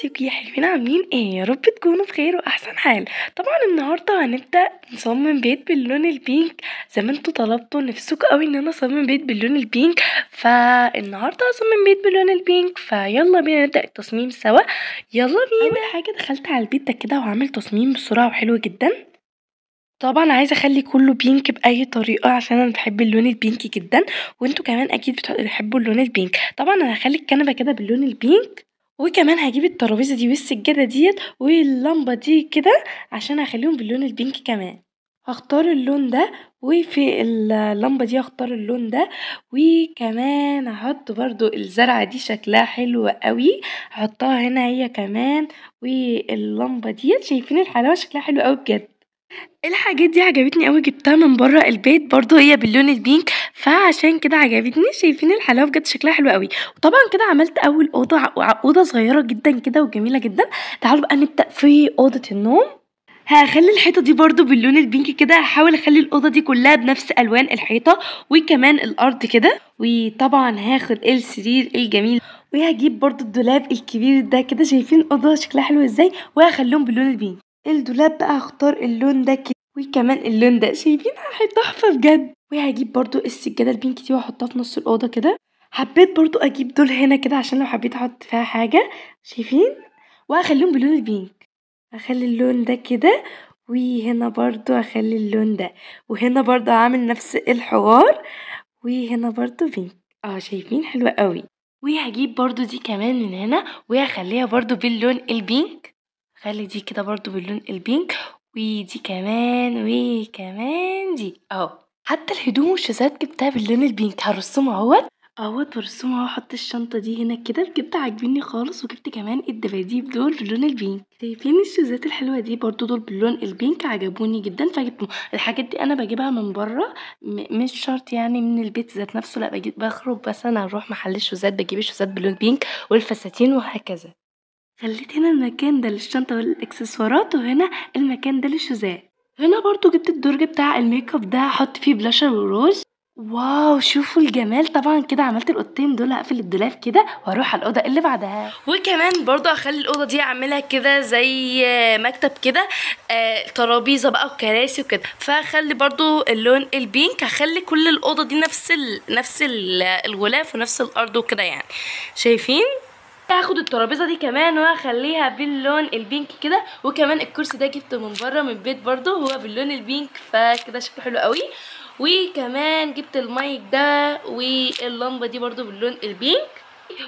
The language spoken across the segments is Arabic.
ازيك يا حلوين عاملين ايه يا رب تكونوا بخير واحسن حال طبعا النهارده هنبدا نصمم بيت باللون البينك زي ما انتوا طلبتوا نفسكم قوي ان انا اصمم بيت باللون البينك فالنهارده هصمم بيت باللون البينك فيلا بينا نبدا التصميم سوا يلا بينا اول حاجه دخلت على البيت ده كده وعملت تصميم بسرعه وحلو جدا طبعا عايزه اخلي كله بينك باي طريقه عشان انا بحب اللون البينك جدا وانتوا كمان اكيد بتحبوا اللون البينك طبعا انا هخلي الكنبه كده باللون البينك وكمان هجيب الترابيزه دي والسجاده ديت واللمبه دي كده عشان اخليهم باللون البينك كمان هختار اللون ده وفي اللمبه دي هختار اللون ده وكمان هحط برضو الزرعه دي شكلها حلو قوي هحطها هنا هي كمان واللمبه ديت شايفين الحلاوه شكلها حلو قوي بجد الحاجات دي عجبتني أوي جبتها من برّه البيت برضه هي باللون البينك فعشان كده عجبتني، شايفين الحلاوة بجد شكلها حلو أوي، وطبعًا كده عملت أول أوضة أوضة صغيرة جدًا كده وجميلة جدًا، تعالوا بقى نبدأ في أوضة النوم، هخلي الحيطة دي برضه باللون البينك كده هحاول أخلّي الأوضة دي كلّها بنفس ألوان الحيطة وكمان الأرض كده، وطبعًا هاخد السرير الجميل وهجيب برضه الدولاب الكبير ده كده شايفين الأوضة شكلها حلو إزاي، وهخليهم باللون البينك الدولاب بقى هختار اللون ده كده وكمان اللون ده شايفين حاجة تحفة بجد وهجيب برضو السجادة البينك دي وهحطها في نص الأوضة كده حبيت برضو أجيب دول هنا كده عشان لو حبيت أحط فيها حاجة شايفين وهخليهم باللون البينك هخلي اللون ده كده وهنا برضو هخلي اللون ده وهنا برضو هعمل نفس الحوار وهنا برضو بينك اه شايفين حلوة قوي وهجيب برضو دي كمان من هنا وهخليها برضو باللون البينك خلي دي كده برضو باللون البينك ودي كمان وكمان دي اهو حتى الهدوم والشوزات جبتها باللون البينك هرسمه اهوت اهوت برسمها واحط الشنطه دي هنا كده بجد عاجبني خالص وجبت كمان الدباديب دول باللون البينك شايفين الشوزات الحلوه دي برضو دول باللون البينك عجبوني جدا فجبتهم الحاجات دي انا بجيبها من بره مش شرط يعني من البيت ذات نفسه لا بجيب بخرج مثلا اروح محل الشوزات بجيب الشوزات باللون البينك والفساتين وهكذا خليت هنا المكان ده للشنطة والإكسسوارات وهنا المكان ده للشوزات هنا برضو جبت الدرج بتاع الميك اب ده هحط فيه بلاشر وروج واو شوفوا الجمال طبعا كده عملت الاوضتين دول هقفل الدولاب كده واروح على الاوضه اللي بعدها وكمان برضو هخلي الاوضه دي اعملها كده زي مكتب كده آه ترابيزه بقى وكراسي وكده فهخلي برضو اللون البينك هخلي كل الاوضه دي نفس ال... نفس ال... الغلاف ونفس الارض وكده يعني شايفين هاخد الترابيزه دي كمان وهخليها باللون البينك كده وكمان الكرسي ده جبته من بره من البيت برده هو باللون البينك فكده شكله حلو قوي وكمان جبت المايك ده واللمبه دي برده باللون البينك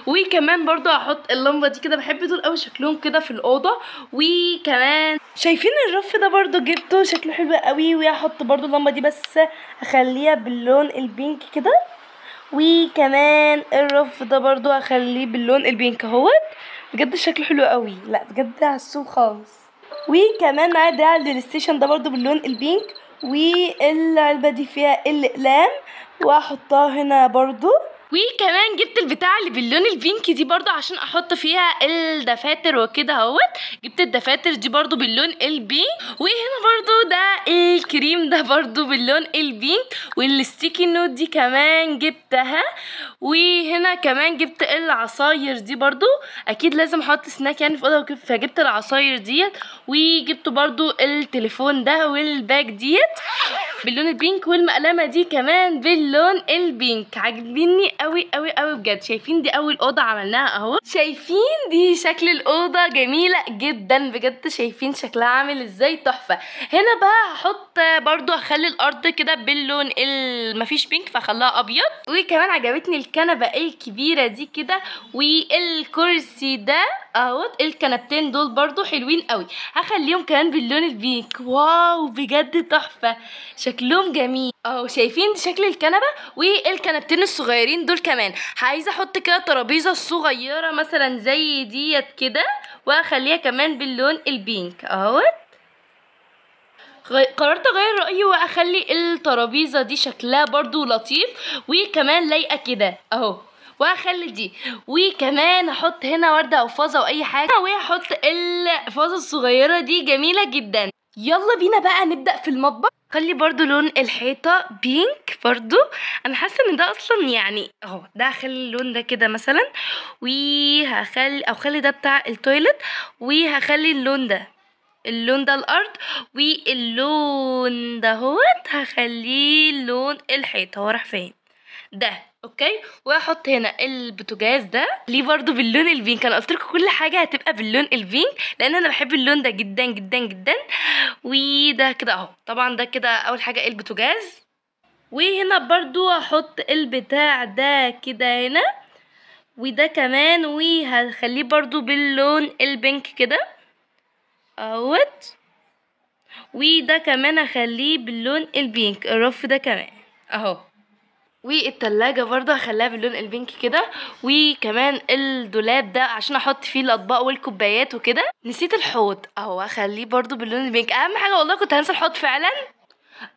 وكمان برضو هحط اللمبه دي كده بحب دول قوي شكلهم كده في الاوضه وكمان شايفين الرف ده برضو جبته شكله حلو قوي وهحط برضو اللمبه دي بس اخليها باللون البينك كده وكمان الرف ده برضو هخليه باللون البينك اهوت بجد شكله حلو قوي لا بجد عسول خالص وكمان معايا دراع البلايستيشن ده برضو باللون البينك والعلبه دي فيها الاقلام وهحطها هنا برضو وكمان جبت البتاع اللي باللون البينكي دي برضو عشان احط فيها الدفاتر وكده اهوت جبت الدفاتر دي برضو باللون البينك وهنا برضو ده الكريم ده برضو باللون البينك والستيكي نوت دي كمان جبتها وهنا كمان جبت العصاير دي برضو اكيد لازم احط سناك يعني في اوضه فجبت العصاير ديت وجبت برضو التليفون ده والباك ديت باللون البينك والمقلمه دي كمان باللون البينك عاجبني قوي قوي قوي بجد شايفين دي اول اوضه عملناها اهو شايفين دي شكل الاوضه جميله جدا بجد شايفين شكلها عامل ازاي تحفه هنا بقى هحط برضو هخلي الارض كده باللون ال... مفيش بينك فخلاها ابيض وكمان عجبتني الكنبه الكبيره دي كده والكرسي ده اهوت الكنبتين دول برضو حلوين قوي هخليهم كمان باللون البينك واو بجد تحفه شكلهم جميل اهو شايفين شكل الكنبه والكنبتين الصغيرين دول كمان عايزه احط كده ترابيزه صغيره مثلا زي ديت كده واخليها كمان باللون البينك اهوت قررت اغير رايي واخلي الترابيزه دي شكلها برضو لطيف وكمان لايقه كده اهو وهخلي دي وكمان احط هنا ورده او فازه او اي حاجه وهحط الفازه الصغيره دي جميله جدا يلا بينا بقى نبدا في المطبخ خلي برضو لون الحيطة بينك برضو انا حاسة ان ده اصلا يعني اهو ده هخلي اللون ده كده مثلا وهخلي او خلي ده بتاع التويلت وهخلي اللون ده اللون ده الارض واللون ده هوت هخليه لون الحيطة هو راح فين ده اوكي وهحط هنا البوتاجاز ده ليه برضو باللون البينك انا قلت لكم كل حاجه هتبقى باللون البينك لان انا بحب اللون ده جدا جدا جدا وده كده اهو طبعا ده كده اول حاجه البوتاجاز وهنا برضو هحط البتاع ده كده هنا وده كمان وهخليه برضو باللون البينك كده اهوت وده كمان هخليه باللون البينك الرف ده كمان اهو والتلاجة برضه هخليها باللون البينك كده وكمان الدولاب ده عشان احط فيه الاطباق والكوبايات وكده نسيت الحوض اهو هخليه برضه باللون البينك اهم حاجة والله كنت هنسى الحوض فعلا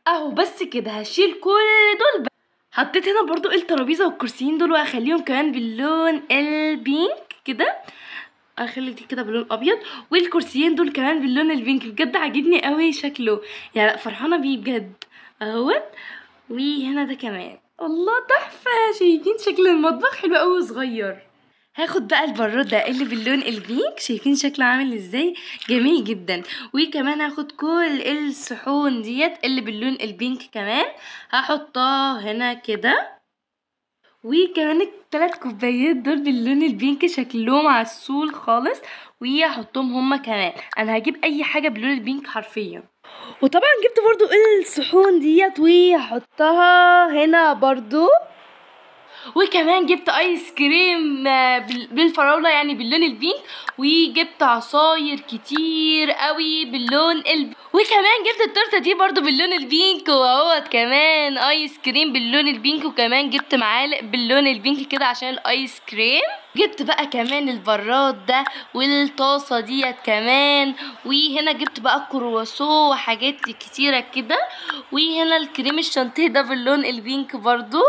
اهو بس كده هشيل كل دول حطيت هنا برضو الترابيزة والكرسيين دول وهخليهم كمان باللون البينك كده اخلي دي كده باللون ابيض والكرسيين دول كمان باللون البينك بجد عاجبني قوي شكله يعني فرحانه بيه بجد اهوت وهنا ده كمان الله تحفة شايفين شكل المطبخ حلو قوي صغير هاخد بقى البرودة اللي باللون البينك شايفين شكله عامل ازاي جميل جدا وكمان هاخد كل الصحون ديت اللي باللون البينك كمان هحطها هنا كده وكمان التلات كوبايات دول باللون البينك شكلهم عسول خالص وهحطهم هما كمان انا هجيب اي حاجه باللون البينك حرفيا وطبعا جبت برضو الصحون ديت وهحطها هنا برضو وكمان جبت ايس آه، كريم بالفراوله يعني باللون البينك وجبت عصاير كتير قوي باللون الب... وكمان جبت التورته دي برضو باللون البينك واهوت كمان ايس كريم باللون البينك وكمان جبت معالق باللون البينك كده عشان الايس كريم جبت بقى كمان البراد ده والطاسة ديت كمان وهنا جبت بقى الكرواسو وحاجات كتيرة كده وهنا الكريم الشانتيه ده باللون البينك برضو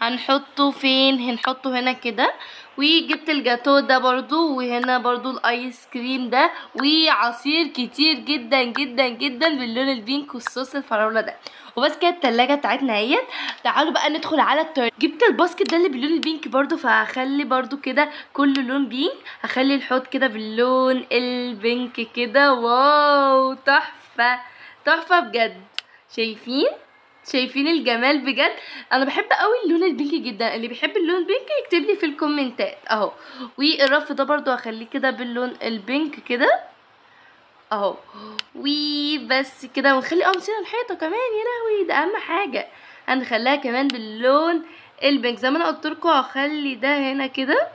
هنحطه فين هنحطه هنا كده وجبت الجاتو ده برضو وهنا برضو الايس كريم ده وعصير كتير جدا جدا جدا باللون البينك والصوص الفراولة ده وبس كده التلاجة بتاعتنا اهيت تعالوا بقى ندخل على التورت جبت الباسكت ده اللي باللون البينك برضو فهخلي برضو كده كله لون بينك هخلي الحوض كده باللون البينك كده واو تحفة تحفة بجد شايفين شايفين الجمال بجد انا بحب قوي اللون البينك جدا اللي بيحب اللون البينك يكتبلي في الكومنتات اهو والرف ده برضو هخليه كده باللون البينك كده اهو بس كده ونخلي اه نسينا الحيطه كمان يا لهوي ده اهم حاجه هنخليها كمان باللون البنك زي ما انا قلت لكم هخلي ده هنا كده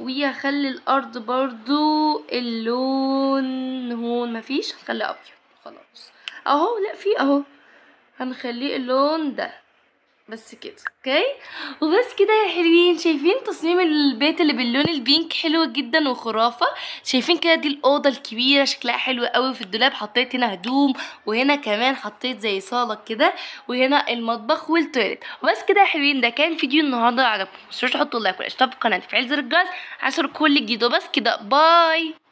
وهخلي الارض برضو اللون هون مفيش هنخليه ابيض خلاص اهو لا في اهو هنخليه اللون ده بس كده اوكي وبس كده يا حلوين شايفين تصميم البيت اللي باللون البينك حلو جدا وخرافه شايفين كده دي الاوضه الكبيره شكلها حلو قوي في الدولاب حطيت هنا هدوم وهنا كمان حطيت زي صاله كده وهنا المطبخ والتواليت وبس كده يا حلوين ده كان فيديو النهارده عجبكم مش تنسوا تحطوا لايك واشتركوا في القناه وتفعيل زر الجرس عشان كل جديد وبس كده باي